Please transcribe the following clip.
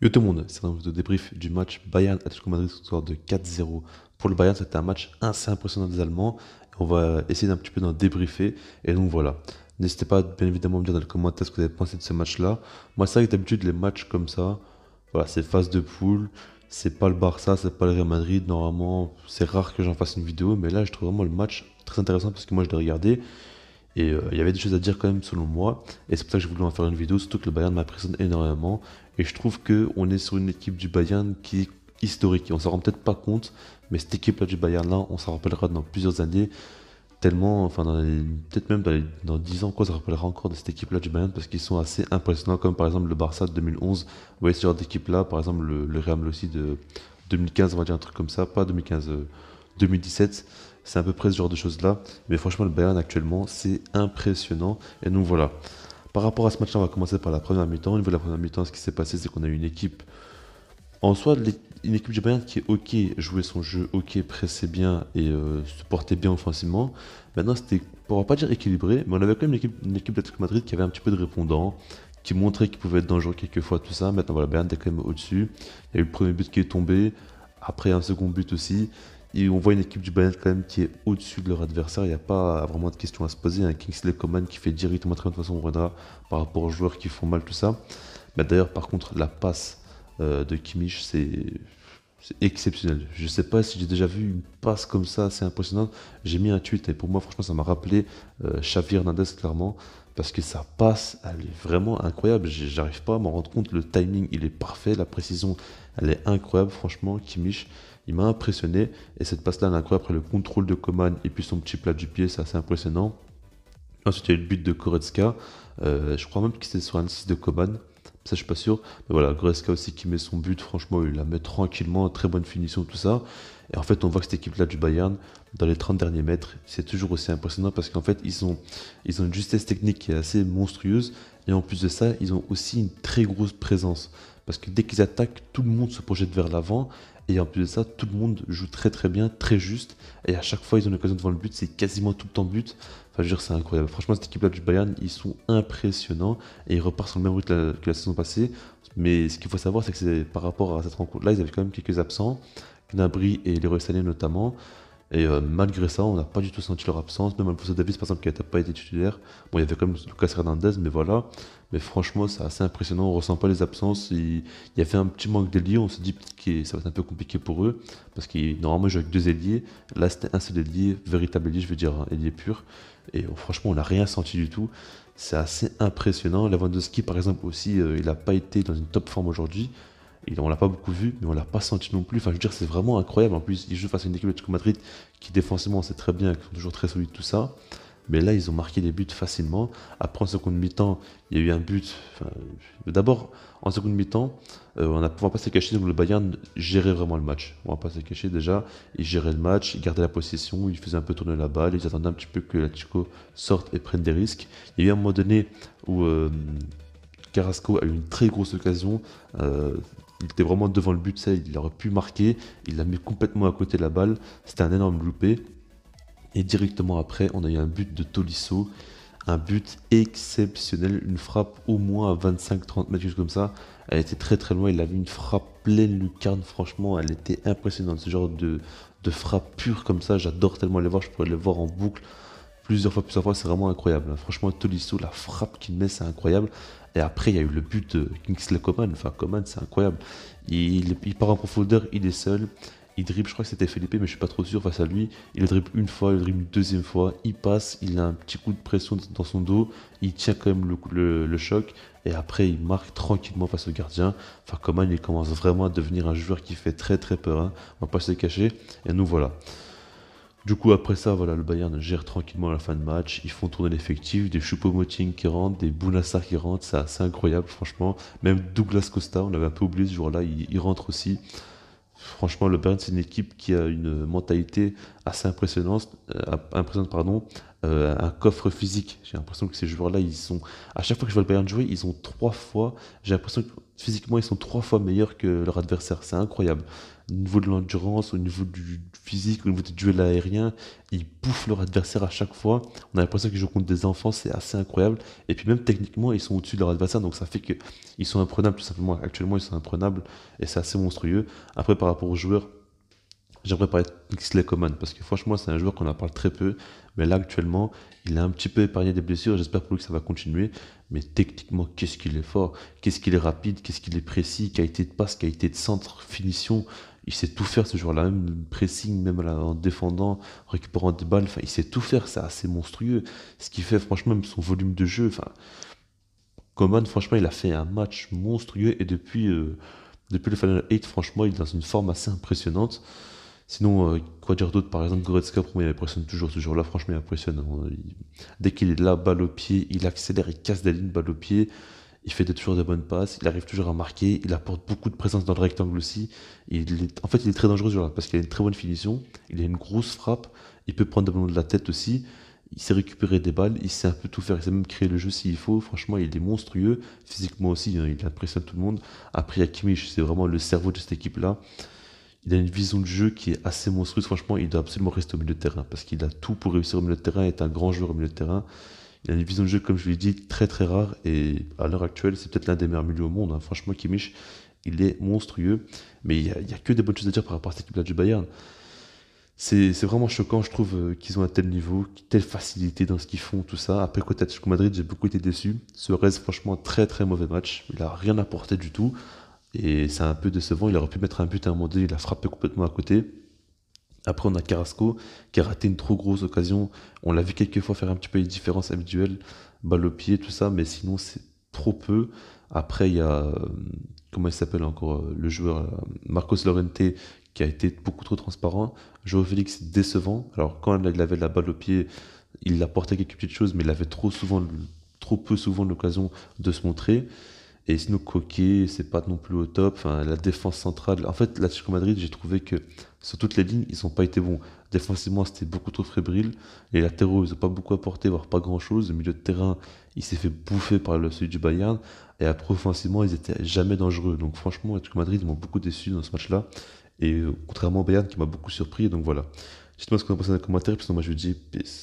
Yo tout le monde, c'est un nouveau débrief du match Bayern Atletico Madrid ce soir de 4-0 pour le Bayern. C'était un match assez impressionnant des Allemands. On va essayer d'un petit peu d'en débriefer. Et donc voilà. N'hésitez pas bien évidemment à me dire dans les commentaires ce que vous avez pensé de ce match-là. Moi c'est vrai que d'habitude les matchs comme ça, voilà, c'est phase de poule. C'est pas le Barça, c'est pas le Real Madrid. Normalement, c'est rare que j'en fasse une vidéo, mais là je trouve vraiment le match très intéressant parce que moi je l'ai regardé. Et euh, il y avait des choses à dire quand même selon moi. Et c'est pour ça que je voulais en faire une vidéo, surtout que le Bayern m'impressionne énormément. Et je trouve qu'on est sur une équipe du Bayern qui est historique. Et on s'en rend peut-être pas compte, mais cette équipe-là du Bayern là, on s'en rappellera dans plusieurs années. Tellement, enfin, peut-être même dans, 10 ans, quoi, on se rappellera encore de cette équipe-là du Bayern parce qu'ils sont assez impressionnants, comme par exemple le Barça de 2011. Vous voyez ce genre d'équipe-là, par exemple le, le Real aussi de 2015, on va dire un truc comme ça, pas 2015, 2017. C'est à peu près ce genre de choses-là. Mais franchement, le Bayern actuellement, c'est impressionnant. Et nous voilà. Par rapport à ce match-là, on va commencer par la première mi-temps. Au niveau de la première mi-temps, ce qui s'est passé, c'est qu'on a eu une équipe. En soi, une équipe du Bayern qui est ok, jouait son jeu ok, pressait bien et euh, se portait bien offensivement. Maintenant, c'était, on va pas dire équilibré, mais on avait quand même une équipe, de Madrid qui avait un petit peu de répondants, qui montrait qu'il pouvait être dangereux fois, tout ça. Maintenant, voilà, Bayern était quand même au-dessus. Il y a eu le premier but qui est tombé, après un second but aussi. Et on voit une équipe du Bayern quand même qui est au-dessus de leur adversaire. Il n'y a pas vraiment de questions à se poser. Un Kingsley Coman qui fait directement très bien. De toute façon, on par rapport aux joueurs qui font mal, tout ça. Mais bah, D'ailleurs, par contre, la passe euh, de Kimmich, c'est c'est exceptionnel. Je ne sais pas si j'ai déjà vu une passe comme ça, c'est impressionnant J'ai mis un tweet et pour moi, franchement, ça m'a rappelé euh, Xavi Hernandez clairement. Parce que sa passe, elle est vraiment incroyable. J'arrive pas à m'en rendre compte. Le timing, il est parfait. La précision, elle est incroyable. Franchement, Kimich, il m'a impressionné. Et cette passe-là, elle est incroyable. Après le contrôle de Coman et puis son petit plat du pied, c'est assez impressionnant. Ensuite, il y a eu le but de Koretska. Euh, je crois même que c'était sur un 6 de Coman je suis pas sûr. Mais voilà, Greska aussi qui met son but, franchement, il la met tranquillement, très bonne finition, tout ça. Et en fait, on voit que cette équipe-là du Bayern, dans les 30 derniers mètres, c'est toujours aussi impressionnant parce qu'en fait, ils ont, ils ont une justesse technique qui est assez monstrueuse. Et en plus de ça, ils ont aussi une très grosse présence. Parce que dès qu'ils attaquent, tout le monde se projette vers l'avant. Et en plus de ça, tout le monde joue très très bien, très juste. Et à chaque fois, ils ont l'occasion de devant le but. C'est quasiment tout le temps but. Enfin, je veux dire, c'est incroyable. Franchement, cette équipe-là du Bayern, ils sont impressionnants. Et ils repartent sur le même route que la, saison passée. Mais ce qu'il faut savoir, c'est que c'est par rapport à cette rencontre-là, ils avaient quand même quelques absents. Gnabry et les Sané notamment. Et euh, malgré ça, on n'a pas du tout senti leur absence. Même Alfonso Davis, par exemple, qui n'a pas été titulaire. Bon, il y avait quand même Lucas Hernandez, mais voilà. Mais franchement, c'est assez impressionnant. On ressent pas les absences. Il, y avait un petit manque d'ailier. On se dit que ça va être un peu compliqué pour eux. Parce qu'ils normalement, ils avec deux ailiers. Là, c'était un seul ailier, véritable ailier, je veux dire, un ailier pur. Et oh, franchement, on n'a rien senti du tout. C'est assez impressionnant. Lewandowski, par exemple, aussi, euh, il n'a pas été dans une top forme aujourd'hui. On on l'a pas beaucoup vu, mais on l'a pas senti non plus. Enfin, je veux dire, c'est vraiment incroyable. En plus, ils jouent face à une équipe de Tico Madrid qui défensivement, c'est très bien, qui sont toujours très solides, tout ça. Mais là, ils ont marqué des buts facilement. Après, en seconde mi-temps, il y a eu un but. D'abord, en seconde mi-temps, euh, on ne pouvait pas se cacher. Donc, le Bayern gérait vraiment le match. On va pas se cacher déjà. Ils géraient le match, ils gardaient la possession, ils faisaient un peu tourner la balle, ils attendaient un petit peu que la Chico sorte et prenne des risques. Il y a eu un moment donné où euh, Carrasco a eu une très grosse occasion. Euh, il était vraiment devant le but, ça, il aurait pu marquer. Il l'a mis complètement à côté de la balle. C'était un énorme loupé. Et directement après, on a eu un but de Tolisso. Un but exceptionnel, une frappe au moins à 25-30 mètres, comme ça. Elle était très très loin, il avait une frappe pleine lucarne, franchement, elle était impressionnante. Ce genre de, de frappe pure comme ça, j'adore tellement les voir, je pourrais les voir en boucle plusieurs fois, plusieurs fois, c'est vraiment incroyable. Hein. Franchement, Tolisso, la frappe qu'il met, c'est incroyable. Et après, il y a eu le but de Kingsley Coman. Enfin, Coman, c'est incroyable. Il, part en profondeur, il est seul. Il dribble, je crois que c'était Felipe, mais je suis pas trop sûr face à lui. Il dribble une fois, il dribble une deuxième fois. Il passe, il a un petit coup de pression dans son dos. Il tient quand même le, choc. Et après, il marque tranquillement face au gardien. Enfin, Coman, il commence vraiment à devenir un joueur qui fait très très peur. on hein. On va pas se le cacher. Et nous voilà. Du coup, après ça, voilà, le Bayern gère tranquillement la fin de match. Ils font tourner l'effectif, des Choupo-Moting qui rentrent, des Bounassar qui rentrent. C'est assez incroyable, franchement. Même Douglas Costa, on avait un peu oublié ce jour-là, il, rentre aussi. Franchement, le Bayern, c'est une équipe qui a une mentalité assez impressionnante, euh, pardon, euh, un coffre physique. J'ai l'impression que ces joueurs-là, ils sont. À chaque fois que je vois le Bayern jouer, ils ont trois fois. J'ai l'impression que physiquement, ils sont trois fois meilleurs que leur adversaire. C'est incroyable. Au niveau de l'endurance, au niveau du physique, au niveau du duels aérien ils bouffent leur adversaire à chaque fois. On a l'impression qu'ils jouent contre des enfants, c'est assez incroyable. Et puis même techniquement, ils sont au-dessus de leur adversaire, donc ça fait qu'ils sont imprenables, tout simplement. Actuellement, ils sont imprenables, et c'est assez monstrueux. Après, par rapport aux joueurs, J'aimerais parler de Kingsley Coman parce que franchement, c'est un joueur qu'on en parle très peu. Mais là, actuellement, il a un petit peu épargné des blessures. J'espère pour lui que ça va continuer. Mais techniquement, qu'est-ce qu'il est fort Qu'est-ce qu'il est rapide Qu'est-ce qu'il est précis Qualité de passe, qualité de centre, finition. Il sait tout faire ce joueur-là, même pressing, même en défendant, récupérant des balles. Enfin, il sait tout faire. C'est assez monstrueux. Ce qui fait, franchement, son volume de jeu. Enfin, Coman, franchement, il a fait un match monstrueux. Et depuis, euh, depuis le Final 8, franchement, il est dans une forme assez impressionnante. Sinon, euh, quoi dire d'autre Par exemple, Goretzka, pour moi, il impressionne toujours. toujours là, franchement, il impressionne. Hein. Dès qu'il est là, balle au pied, il accélère, il casse des lignes, balle au pied. Il fait toujours des bonnes passes, il arrive toujours à marquer, il apporte beaucoup de présence dans le rectangle aussi. Il en fait, il est très dangereux là parce qu'il a une très bonne finition, il a une grosse frappe, il peut prendre des ballons de la tête aussi il sait récupérer des balles, il sait un peu tout faire, il sait même créer le jeu s'il faut. Franchement, il est monstrueux. Physiquement aussi, hein, il impressionne tout le monde. Après, Kimmich, c'est vraiment le cerveau de cette équipe-là. Il a une vision de jeu qui est assez monstrueuse. Franchement, il doit absolument rester au milieu de terrain parce qu'il a tout pour réussir au milieu de terrain, est un grand joueur au milieu de terrain. Il a une vision de jeu, comme je l'ai dit, très très rare et à l'heure actuelle, c'est peut-être l'un des meilleurs milieux au monde. Hein. Franchement, Kimmich, il est monstrueux, mais il n'y a, que des bonnes choses à dire par rapport à cette équipe-là du Bayern. C'est vraiment choquant, je trouve, euh, qu'ils ont un tel niveau, telle facilité dans ce qu'ils font, tout ça. Après côté Atletico Madrid, j'ai beaucoup été déçu. Ce reste franchement, très très mauvais match. Il n'a rien apporté du tout. Et c'est un peu décevant. Il aurait pu mettre un but à un moment donné, il a frappé complètement à côté. Après, on a Carrasco qui a raté une trop grosse occasion. On l'a vu quelques fois faire un petit peu les différences habituelles, balle au pied, tout ça, mais sinon, c'est trop peu. Après, il y a, euh, comment il s'appelle encore, euh, le joueur euh, Marcos Lorente qui a été beaucoup trop transparent. Joao Félix, décevant. Alors, quand il avait la balle au pied, il apportait quelques petites choses, mais il avait trop, souvent, trop peu souvent l'occasion de se montrer. Et sinon, Coquet, c'est pas non plus au top. Enfin, la défense centrale. En fait, la l'Atlético Madrid, j'ai trouvé que sur toutes les lignes, ils n'ont pas été bons. Défensivement, c'était beaucoup trop fébrile. Les latéraux, ils n'ont pas beaucoup apporté, voire pas grand chose. Le milieu de terrain, il s'est fait bouffer par le celui du Bayern. Et après, offensivement, ils n'étaient jamais dangereux. Donc, franchement, l'Atlético Madrid, m'a m'ont beaucoup déçu dans ce match-là. Et euh, contrairement au Bayern, qui m'a beaucoup surpris. Donc, voilà. Dites-moi ce qu'on a pensé dans les commentaires. Puis, moi, je vous dis peace.